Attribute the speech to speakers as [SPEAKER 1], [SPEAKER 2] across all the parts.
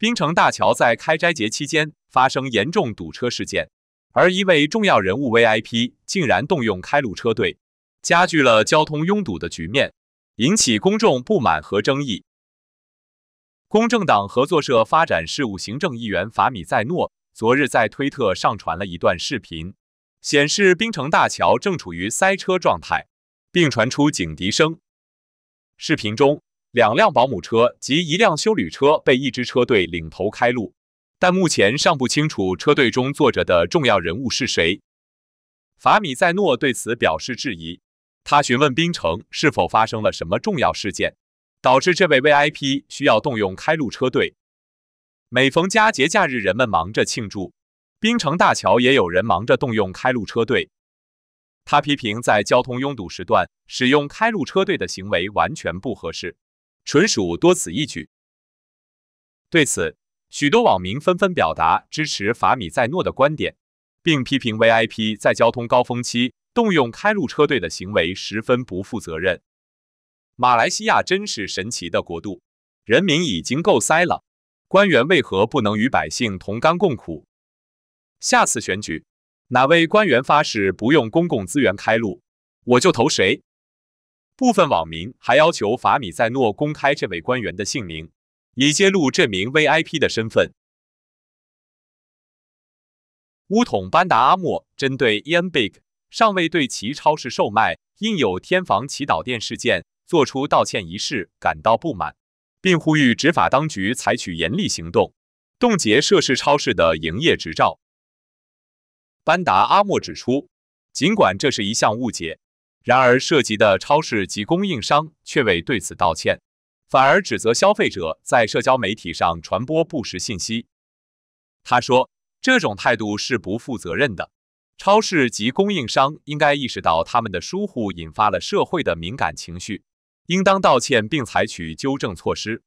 [SPEAKER 1] 槟城大桥在开斋节期间发生严重堵车事件，而一位重要人物 VIP 竟然动用开路车队，加剧了交通拥堵的局面，引起公众不满和争议。公正党合作社发展事务行政议员法米塞诺昨日在推特上传了一段视频，显示槟城大桥正处于塞车状态，并传出警笛声。视频中。两辆保姆车及一辆修旅车被一支车队领头开路，但目前尚不清楚车队中坐着的重要人物是谁。法米塞诺对此表示质疑，他询问冰城是否发生了什么重要事件，导致这位 V I P 需要动用开路车队。每逢佳节假日，人们忙着庆祝，冰城大桥也有人忙着动用开路车队。他批评在交通拥堵时段使用开路车队的行为完全不合适。纯属多此一举。对此，许多网民纷纷表达支持法米塞诺的观点，并批评 VIP 在交通高峰期动用开路车队的行为十分不负责任。马来西亚真是神奇的国度，人民已经够塞了，官员为何不能与百姓同甘共苦？下次选举，哪位官员发誓不用公共资源开路，我就投谁。部分网民还要求法米塞诺公开这位官员的姓名，以揭露这名 VIP 的身份。乌统班达阿莫针对 Enbig 尚未对其超市售卖印有天房祈祷殿事件做出道歉一事感到不满，并呼吁执法当局采取严厉行动，冻结涉事超市的营业执照。班达阿莫指出，尽管这是一项误解。然而，涉及的超市及供应商却未对此道歉，反而指责消费者在社交媒体上传播不实信息。他说：“这种态度是不负责任的。超市及供应商应该意识到他们的疏忽引发了社会的敏感情绪，应当道歉并采取纠正措施。”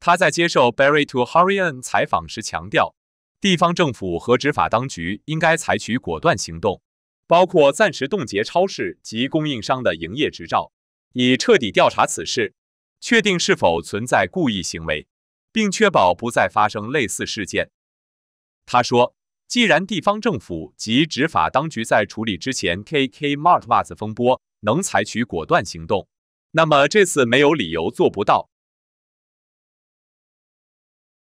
[SPEAKER 1] 他在接受《Barry to Harian》采访时强调，地方政府和执法当局应该采取果断行动。包括暂时冻结超市及供应商的营业执照，以彻底调查此事，确定是否存在故意行为，并确保不再发生类似事件。他说：“既然地方政府及执法当局在处理之前 KK Mart 袜子风波能采取果断行动，那么这次没有理由做不到。”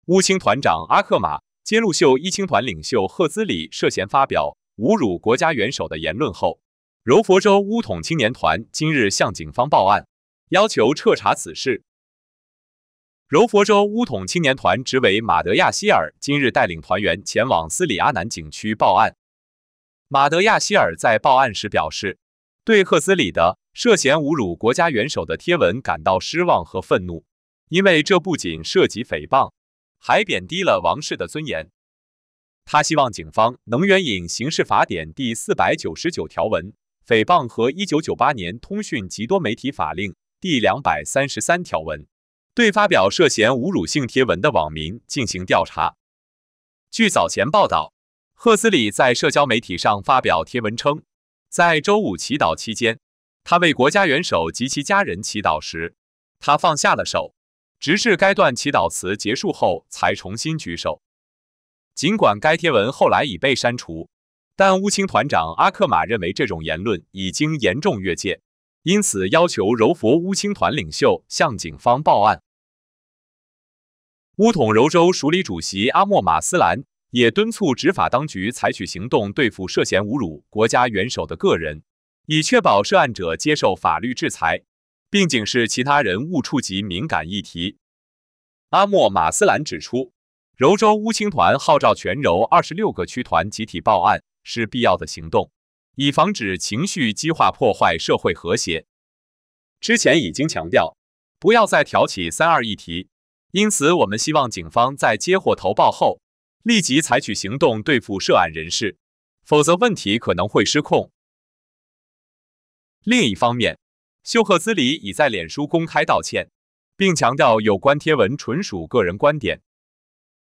[SPEAKER 1] 乌青团长阿克玛揭露秀一青团领袖赫兹里涉嫌发表。侮辱国家元首的言论后，柔佛州乌统青年团今日向警方报案，要求彻查此事。柔佛州乌统青年团执委马德亚希尔今日带领团员前往斯里阿南景区报案。马德亚希尔在报案时表示，对赫斯里的涉嫌侮辱国家元首的贴文感到失望和愤怒，因为这不仅涉及诽谤，还贬低了王室的尊严。他希望警方能援引《刑事法典》第四百九十九条文、诽谤和《1998年通讯及多媒体法令》第两百三十三条文，对发表涉嫌侮辱性贴文的网民进行调查。据早前报道，赫斯里在社交媒体上发表贴文称，在周五祈祷期间，他为国家元首及其家人祈祷时，他放下了手，直至该段祈祷词结束后才重新举手。尽管该贴文后来已被删除，但乌青团长阿克玛认为这种言论已经严重越界，因此要求柔佛乌青团领袖向警方报案。乌统柔州署理主席阿莫马斯兰也敦促执法当局采取行动对付涉嫌侮辱国家元首的个人，以确保涉案者接受法律制裁，并警示其他人勿触及敏感议题。阿莫马斯兰指出。柔州乌青团号召全柔二十六个区团集体报案，是必要的行动，以防止情绪激化破坏社会和谐。之前已经强调，不要再挑起三二议题，因此我们希望警方在接获投报后立即采取行动对付涉案人士，否则问题可能会失控。另一方面，秀赫兹里已在脸书公开道歉，并强调有关贴文纯属个人观点。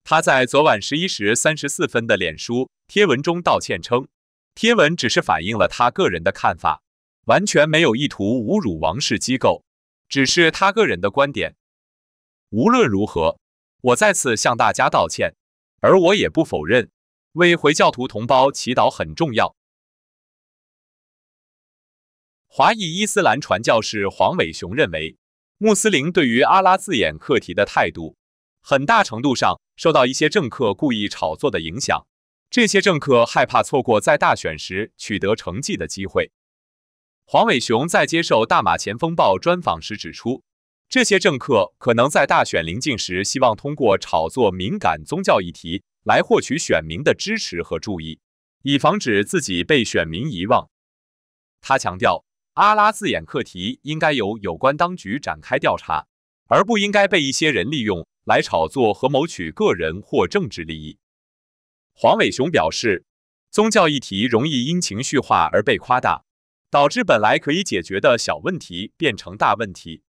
[SPEAKER 1] 他在昨晚十一时三十四分的脸书贴文中道歉称，贴文只是反映了他个人的看法，完全没有意图侮辱王室机构，只是他个人的观点。无论如何，我再次向大家道歉，而我也不否认，为回教徒同胞祈祷很重要。华裔伊斯兰传教士黄伟雄认为，穆斯林对于“阿拉”字眼课题的态度。很大程度上受到一些政客故意炒作的影响，这些政客害怕错过在大选时取得成绩的机会。黄伟雄在接受《大马前锋报》专访时指出，这些政客可能在大选临近时希望通过炒作敏感宗教议题来获取选民的支持和注意，以防止自己被选民遗忘。他强调，阿拉字眼课题应该由有关当局展开调查，而不应该被一些人利用。来炒作和谋取个人或政治利益。黄伟雄表示，宗教议题容易因情绪化而被夸大，导致本来可以解决的小问题变成大问题。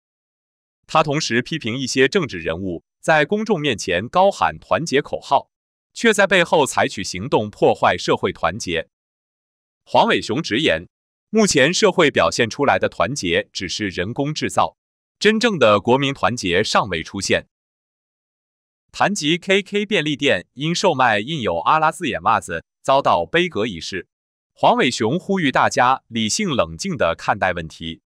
[SPEAKER 1] 他同时批评一些政治人物在公众面前高喊团结口号，却在背后采取行动破坏社会团结。黄伟雄直言，目前社会表现出来的团结只是人工制造，真正的国民团结尚未出现。谈及 KK 便利店因售卖印有阿拉字眼袜子遭到杯格一事，黄伟雄呼吁大家理性冷静地看待问题。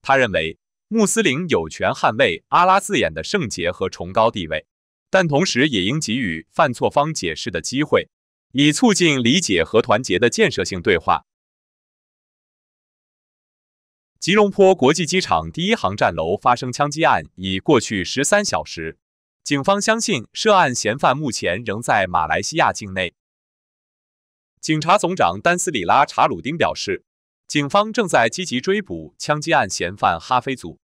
[SPEAKER 1] 他认为穆斯林有权捍卫阿拉字眼的圣洁和崇高地位，但同时也应给予犯错方解释的机会，以促进理解和团结的建设性对话。吉隆坡国际机场第一航站楼发生枪击案已过去十三小时。警方相信，涉案嫌犯目前仍在马来西亚境内。警察总长丹斯里拉查鲁丁表示，警方正在积极追捕枪击案嫌犯哈菲祖。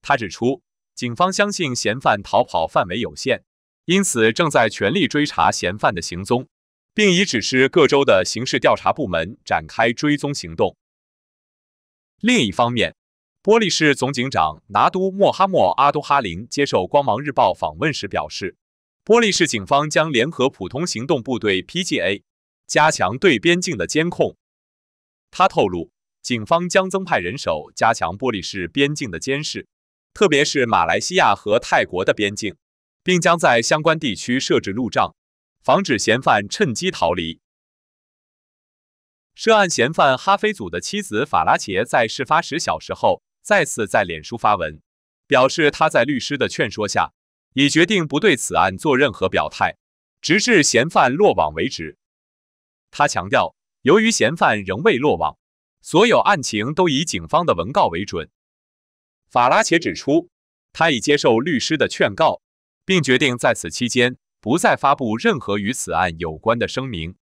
[SPEAKER 1] 他指出，警方相信嫌犯逃跑范围有限，因此正在全力追查嫌犯的行踪，并已指示各州的刑事调查部门展开追踪行动。另一方面，波利市总警长拿督莫哈默阿都哈林接受《光芒日报》访问时表示，波利市警方将联合普通行动部队 （PGA） 加强对边境的监控。他透露，警方将增派人手，加强波利市边境的监视，特别是马来西亚和泰国的边境，并将在相关地区设置路障，防止嫌犯趁机逃离。涉案嫌犯哈菲祖的妻子法拉杰在事发时小时候。再次在脸书发文，表示他在律师的劝说下，已决定不对此案做任何表态，直至嫌犯落网为止。他强调，由于嫌犯仍未落网，所有案情都以警方的文告为准。法拉切指出，他已接受律师的劝告，并决定在此期间不再发布任何与此案有关的声明。